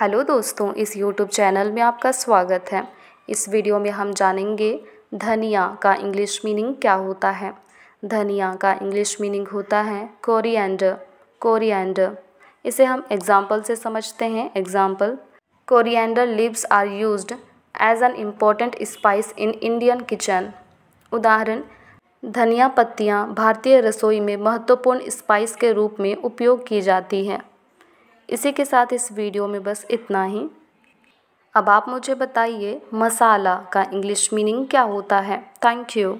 hello दोस्तों इस YouTube channel में आपका स्वागत है इस वीडियो में हम जानेंगे धनिया का इंग्लिश मीनिंग क्या होता है धनिया का इंग्लिश मीनिंग होता है कोरिएंडर कोरिएंडर इसे हम एग्जाम्पल से समझते हैं example coriander leaves are used as an important spice in Indian kitchen उदाहरण धनिया पत्तियाँ भारतीय रसोई में महत्वपूर्ण स्पाइस के रूप में उपयोग की जाती हैं इसी के साथ इस वीडियो में बस इतना ही अब आप मुझे बताइए मसाला का इंग्लिश मीनिंग क्या होता है थैंक यू